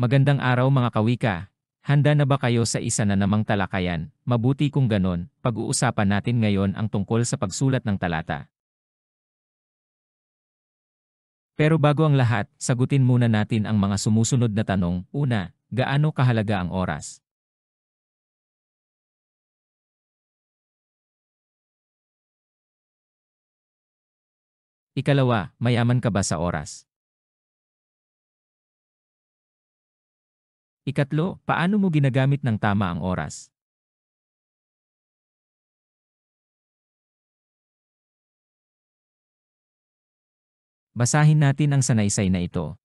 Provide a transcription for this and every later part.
Magandang araw mga kawika. Handa na ba kayo sa isa na namang talakayan? Mabuti kung ganon, pag-uusapan natin ngayon ang tungkol sa pagsulat ng talata. Pero bago ang lahat, sagutin muna natin ang mga sumusunod na tanong. Una, gaano kahalaga ang oras? Ikalawa, mayaman ka ba sa oras? Ikatlo, paano mo ginagamit ng tama ang oras? Basahin natin ang sanaysay na ito.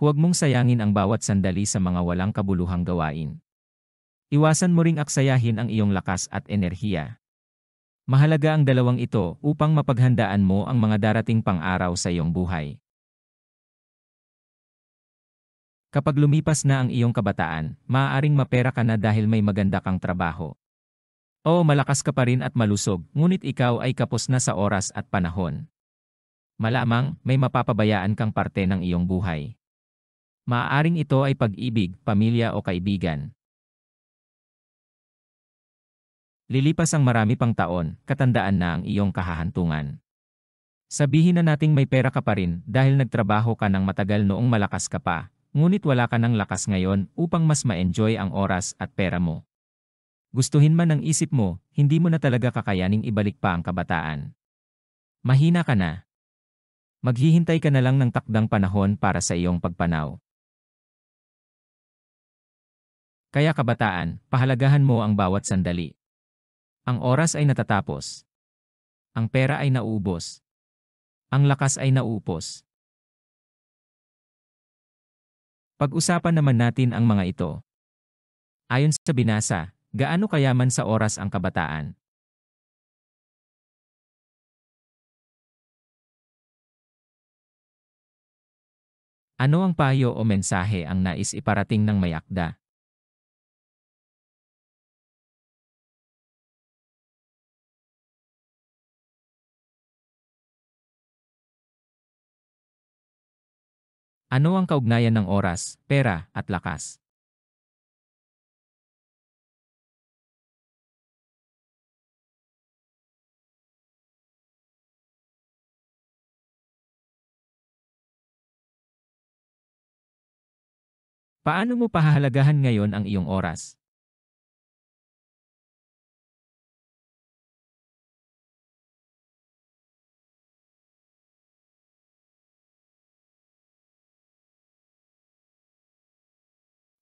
Huwag mong sayangin ang bawat sandali sa mga walang kabuluhang gawain. Iwasan mo ring aksayahin ang iyong lakas at enerhiya. Mahalaga ang dalawang ito upang mapaghandaan mo ang mga darating pang-araw sa iyong buhay. Kapag lumipas na ang iyong kabataan, maaaring mapera ka na dahil may maganda kang trabaho. O malakas ka pa rin at malusog, ngunit ikaw ay kapos na sa oras at panahon. Malamang, may mapapabayaan kang parte ng iyong buhay. Maaaring ito ay pag-ibig, pamilya o kaibigan. Lilipas ang marami pang taon, katandaan na ang iyong kahahantungan. Sabihin na nating may pera ka pa rin dahil nagtrabaho ka ng matagal noong malakas ka pa, ngunit wala ka ng lakas ngayon upang mas ma-enjoy ang oras at pera mo. Gustuhin man ng isip mo, hindi mo na talaga kakayaning ibalik pa ang kabataan. Mahina ka na. Maghihintay ka na lang ng takdang panahon para sa iyong pagpanaw. Kaya kabataan, pahalagahan mo ang bawat sandali. Ang oras ay natatapos. Ang pera ay nauubos. Ang lakas ay naupos. Pag-usapan naman natin ang mga ito. Ayon sa binasa, gaano kayaman sa oras ang kabataan? Ano ang payo o mensahe ang nais iparating ng mayakda? Ano ang kaugnayan ng oras, pera, at lakas? Paano mo pahahalagahan ngayon ang iyong oras?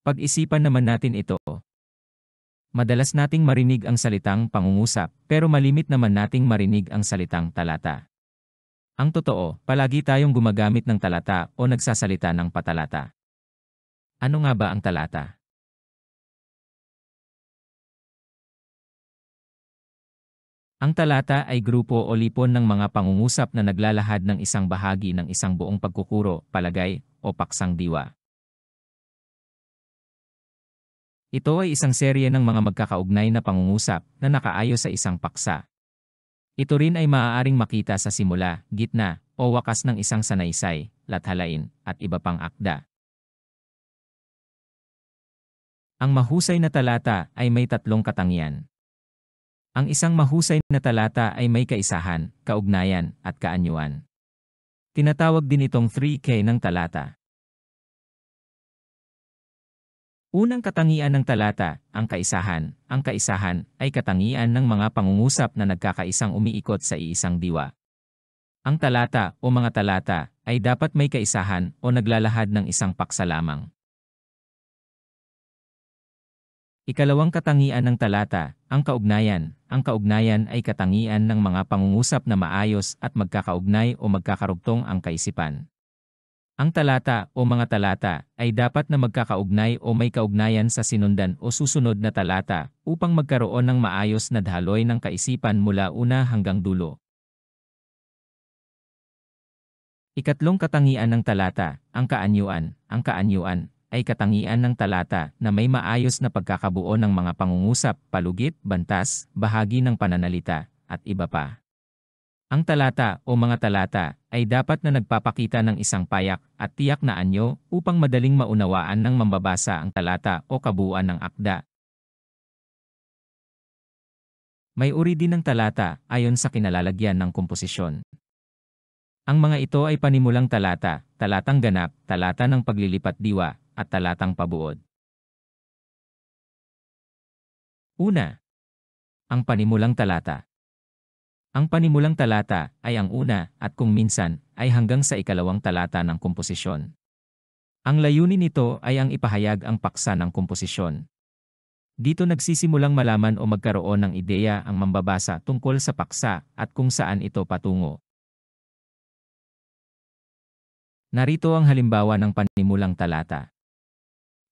Pag-isipan naman natin ito. Madalas nating marinig ang salitang pangungusap, pero malimit naman nating marinig ang salitang talata. Ang totoo, palagi tayong gumagamit ng talata o nagsasalita ng patalata. Ano nga ba ang talata? Ang talata ay grupo o lipon ng mga pangungusap na naglalahad ng isang bahagi ng isang buong pagkukuro, palagay, o paksang diwa. Ito ay isang serye ng mga magkakaugnay na pangungusap na nakaayos sa isang paksa. Ito rin ay maaaring makita sa simula, gitna, o wakas ng isang sanaysay, lathalain, at iba pang akda. Ang mahusay na talata ay may tatlong katangian. Ang isang mahusay na talata ay may kaisahan, kaugnayan, at kaanyuan. Tinatawag din itong 3K ng talata. Unang katangian ng talata, ang kaisahan. Ang kaisahan ay katangian ng mga pangungusap na nagkakaisang umiikot sa iisang diwa. Ang talata o mga talata ay dapat may kaisahan o naglalahad ng isang paksa lamang. Ikalawang katangian ng talata, ang kaugnayan. Ang kaugnayan ay katangian ng mga pangungusap na maayos at magkakaugnay o magkakarugtong ang kaisipan. Ang talata o mga talata ay dapat na magkakaugnay o may kaugnayan sa sinundan o susunod na talata upang magkaroon ng maayos na daloy ng kaisipan mula una hanggang dulo. Ikatlong katangian ng talata, ang kaanyuan. Ang kaanyuan ay katangian ng talata na may maayos na pagkakabuo ng mga pangungusap, palugit, bantas, bahagi ng pananalita, at iba pa. Ang talata o mga talata ay dapat na nagpapakita ng isang payak at tiyak na anyo upang madaling maunawaan ng mambabasa ang talata o kabuuan ng akda. May uri din ng talata ayon sa kinalalagyan ng komposisyon. Ang mga ito ay panimulang talata, talatang ganap, talata ng paglilipat diwa, at talatang pabuod. Una, ang panimulang talata. Ang panimulang talata ay ang una at kung minsan ay hanggang sa ikalawang talata ng komposisyon. Ang layunin nito ay ang ipahayag ang paksa ng komposisyon. Dito nagsisimulang malaman o magkaroon ng ideya ang mambabasa tungkol sa paksa at kung saan ito patungo. Narito ang halimbawa ng panimulang talata.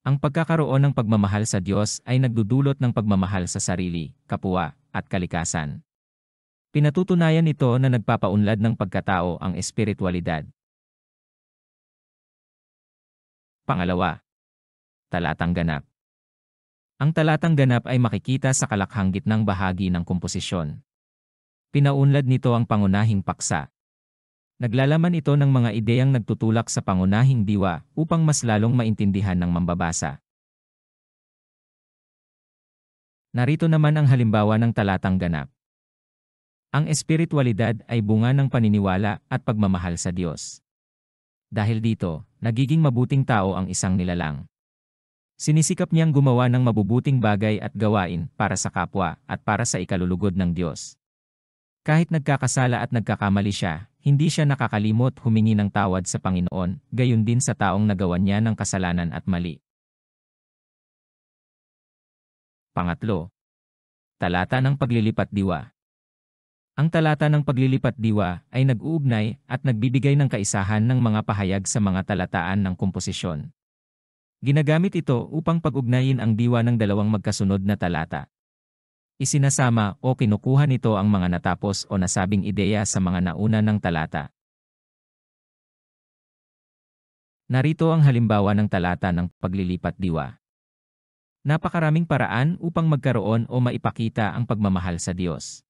Ang pagkakaroon ng pagmamahal sa Diyos ay nagdudulot ng pagmamahal sa sarili, kapwa, at kalikasan. Pinatutunayan nito na nagpapaunlad ng pagkatao ang espiritualidad. Pangalawa, Talatang Ganap Ang talatang ganap ay makikita sa kalakhanggit gitnang bahagi ng komposisyon. Pinaunlad nito ang pangunahing paksa. Naglalaman ito ng mga ideyang nagtutulak sa pangunahing diwa upang mas lalong maintindihan ng mambabasa. Narito naman ang halimbawa ng talatang ganap. Ang espiritualidad ay bunga ng paniniwala at pagmamahal sa Diyos. Dahil dito, nagiging mabuting tao ang isang nilalang. Sinisikap niyang gumawa ng mabubuting bagay at gawain para sa kapwa at para sa ikalulugod ng Diyos. Kahit nagkakasala at nagkakamali siya, hindi siya nakakalimot humingi ng tawad sa Panginoon, gayon din sa taong nagawa niya ng kasalanan at mali. Pangatlo, Talata ng Paglilipat Diwa ang talata ng paglilipat diwa ay nag-uugnay at nagbibigay ng kaisahan ng mga pahayag sa mga talataan ng komposisyon. Ginagamit ito upang pag-ugnayin ang diwa ng dalawang magkasunod na talata. Isinasama o kinukuha nito ang mga natapos o nasabing ideya sa mga nauna ng talata. Narito ang halimbawa ng talata ng paglilipat diwa. Napakaraming paraan upang magkaroon o maipakita ang pagmamahal sa Diyos.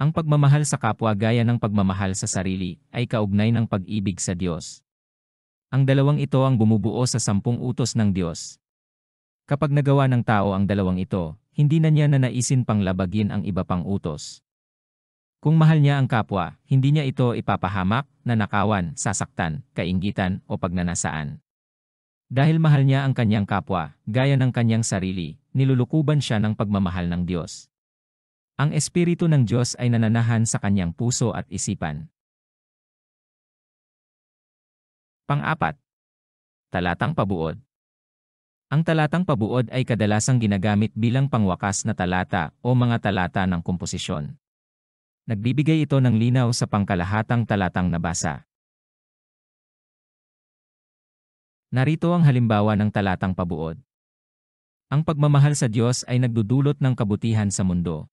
Ang pagmamahal sa kapwa gaya ng pagmamahal sa sarili ay kaugnay ng pag-ibig sa Diyos. Ang dalawang ito ang bumubuo sa sampung utos ng Diyos. Kapag nagawa ng tao ang dalawang ito, hindi na niya nanaisin pang labagin ang iba pang utos. Kung mahal niya ang kapwa, hindi niya ito ipapahamak, nanakawan, sasaktan, kaingitan o pagnanasaan. Dahil mahal niya ang kanyang kapwa, gaya ng kanyang sarili, nilulukuban siya ng pagmamahal ng Diyos. Ang Espiritu ng Diyos ay nananahan sa kanyang puso at isipan. Pang-apat. Talatang pabuod. Ang talatang pabuod ay kadalasang ginagamit bilang pangwakas na talata o mga talata ng komposisyon. Nagbibigay ito ng linaw sa pangkalahatang talatang nabasa. Narito ang halimbawa ng talatang pabuod. Ang pagmamahal sa Diyos ay nagdudulot ng kabutihan sa mundo.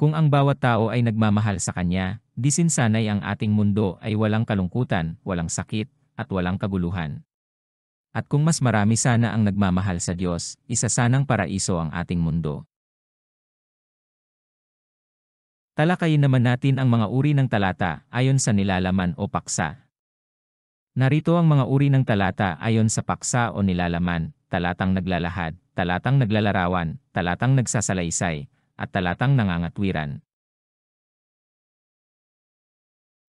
Kung ang bawat tao ay nagmamahal sa Kanya, disinsanay ang ating mundo ay walang kalungkutan, walang sakit, at walang kaguluhan. At kung mas marami sana ang nagmamahal sa Diyos, isa sanang paraiso ang ating mundo. Talakayin naman natin ang mga uri ng talata ayon sa nilalaman o paksa. Narito ang mga uri ng talata ayon sa paksa o nilalaman, talatang naglalahad, talatang naglalarawan, talatang nagsasalaysay, at talatang nangangatwiran.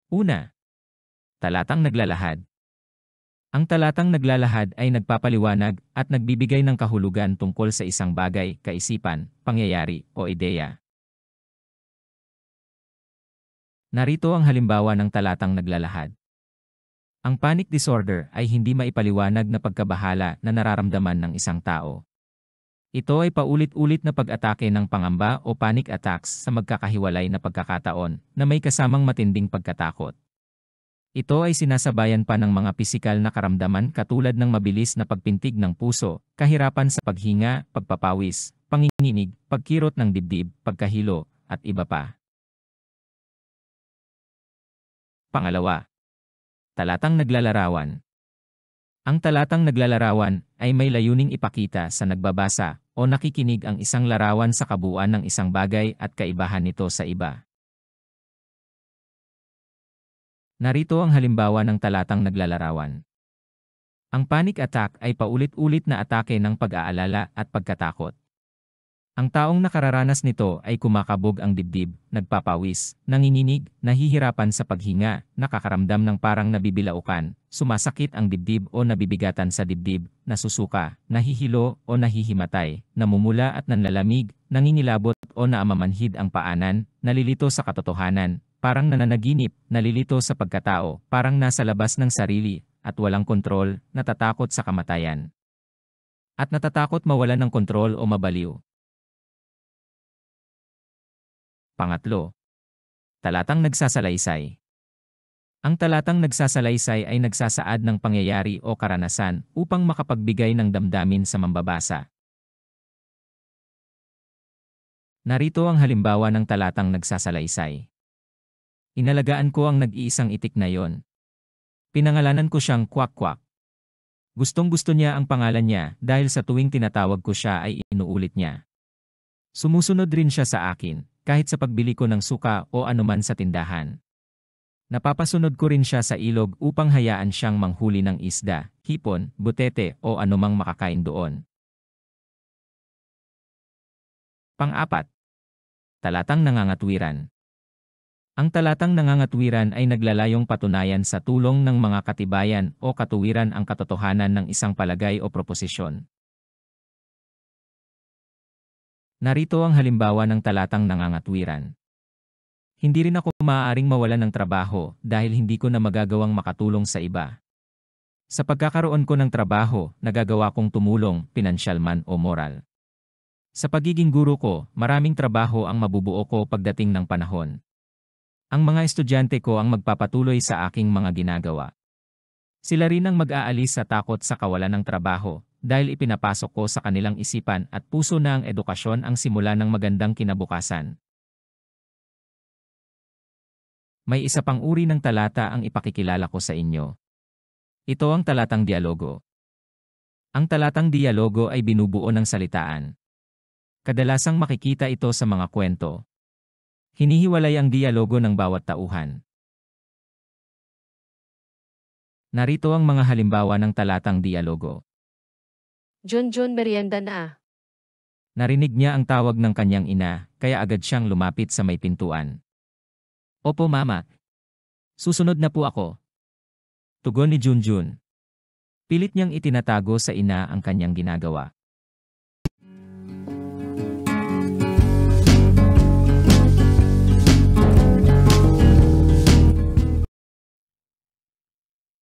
Una, talatang naglalahad. Ang talatang naglalahad ay nagpapaliwanag at nagbibigay ng kahulugan tungkol sa isang bagay, kaisipan, pangyayari, o ideya. Narito ang halimbawa ng talatang naglalahad. Ang panic disorder ay hindi maipaliwanag na pagkabahala na nararamdaman ng isang tao. Ito ay paulit-ulit na pag-atake ng pangamba o panic attacks sa magkakahiwalay na pagkakataon na may kasamang matinding pagkatakot. Ito ay sinasabayan pa ng mga pisikal na karamdaman katulad ng mabilis na pagpintig ng puso, kahirapan sa paghinga, pagpapawis, panginginig, pagkirot ng dibdib, pagkahilo, at iba pa. Pangalawa, talatang naglalarawan. Ang talatang naglalarawan ay may layuning ipakita sa nagbabasa o nakikinig ang isang larawan sa kabuuan ng isang bagay at kaibahan nito sa iba. Narito ang halimbawa ng talatang naglalarawan. Ang panic attack ay paulit-ulit na atake ng pag-aalala at pagkatakot. Ang taong nakararanas nito ay kumakabog ang dibdib, nagpapawis, nanginginig, nahihirapan sa paghinga, nakakaramdam ng parang nabibilaukan, sumasakit ang dibdib o nabibigatan sa dibdib, nasusuka, nahihilo o nahihimatay, namumula at nanlalamig, nanginilabot o naamamanhid ang paanan, nalilito sa katotohanan, parang nananaginip, nalilito sa pagkatao, parang nasa labas ng sarili, at walang kontrol, natatakot sa kamatayan. At natatakot mawalan ng kontrol o mabaliw. Pangatlo, talatang nagsasalaysay. Ang talatang nagsasalaysay ay nagsasaad ng pangyayari o karanasan upang makapagbigay ng damdamin sa mambabasa. Narito ang halimbawa ng talatang nagsasalaysay. Inalagaan ko ang nag-iisang itik na yon. Pinangalanan ko siyang kwak-kwak. Gustong-gusto niya ang pangalan niya dahil sa tuwing tinatawag ko siya ay inuulit niya. Sumusunod rin siya sa akin kahit sa pagbili ko ng suka o anuman sa tindahan. Napapasunod ko rin siya sa ilog upang hayaan siyang manghuli ng isda, hipon, butete o anumang makakain doon. Pang-apat, talatang nangangatwiran. Ang talatang nangangatwiran ay naglalayong patunayan sa tulong ng mga katibayan o katuwiran ang katotohanan ng isang palagay o proposisyon. Narito ang halimbawa ng talatang nangangatwiran. Hindi rin ako maaaring mawala ng trabaho dahil hindi ko na magagawang makatulong sa iba. Sa pagkakaroon ko ng trabaho, nagagawa kong tumulong, financial man o moral. Sa pagiging guro ko, maraming trabaho ang mabubuo ko pagdating ng panahon. Ang mga estudyante ko ang magpapatuloy sa aking mga ginagawa. Sila rin ang mag-aalis sa takot sa kawalan ng trabaho, dahil ipinapasok ko sa kanilang isipan at puso na ang edukasyon ang simula ng magandang kinabukasan. May isa pang uri ng talata ang ipakikilala ko sa inyo. Ito ang talatang dialogo. Ang talatang dialogo ay binubuo ng salitaan. Kadalasang makikita ito sa mga kwento. Hinihiwalay ang dialogo ng bawat tauhan. Narito ang mga halimbawa ng talatang dialogo. John John merienda na ah. Narinig niya ang tawag ng kanyang ina, kaya agad siyang lumapit sa may pintuan. Opo mama. Susunod na po ako. Tugon ni Junjun. Pilit niyang itinatago sa ina ang kanyang ginagawa.